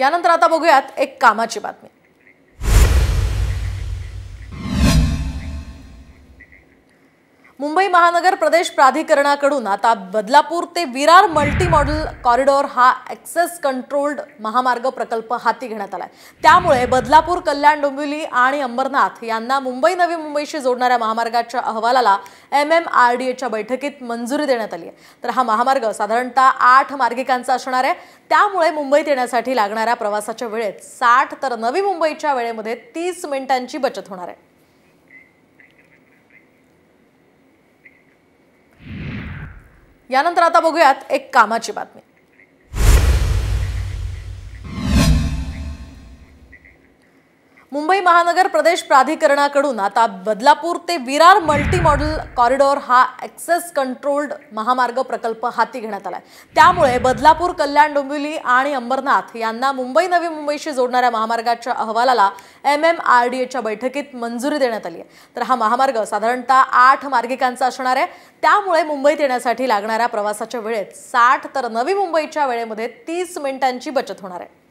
यानंतर आता बघूयात एक कामाची बातमी मुंबई महानगर प्रदेश प्राधिकरणाकडून आता बदलापूर ते विरार मल्टी मॉडेल कॉरिडॉर हा ॲक्सेस कंट्रोल्ड महामार्ग प्रकल्प हाती घेण्यात आला आहे त्यामुळे बदलापूर कल्याण डोंबिवली आणि अंबरनाथ यांना मुंबई नवी मुंबईशी जोडणाऱ्या महामार्गाच्या अहवालाला एम एम आर डी एच्या बैठकीत मंजुरी देण्यात आली आहे तर हा महामार्ग साधारणतः आठ मार्गिकांचा असणार आहे त्यामुळे मुंबईत येण्यासाठी लागणाऱ्या प्रवासाच्या वेळेत साठ तर नवी मुंबईच्या वेळेमध्ये तीस मिनिटांची बचत होणार आहे यानंतर आता बघूयात एक कामाची बातमी मुंबई महानगर प्रदेश प्राधिकरणाकडून आता बदलापूर ते विरार मल्टी मॉडेल कॉरिडॉर हा ॲक्सेस कंट्रोल्ड महामार्ग प्रकल्प हाती घेण्यात आला आहे त्यामुळे बदलापूर कल्याण डोंबिवली आणि अंबरनाथ यांना मुंबई नवी मुंबईशी जोडणाऱ्या महामार्गाच्या अहवालाला एम एम आर डी एच्या बैठकीत मंजुरी देण्यात आली आहे तर हा महामार्ग साधारणतः आठ मार्गिकांचा असणार आहे त्यामुळे मुंबईत येण्यासाठी लागणाऱ्या प्रवासाच्या वेळेत साठ तर नवी मुंबईच्या वेळेमध्ये तीस मिनिटांची बचत होणार आहे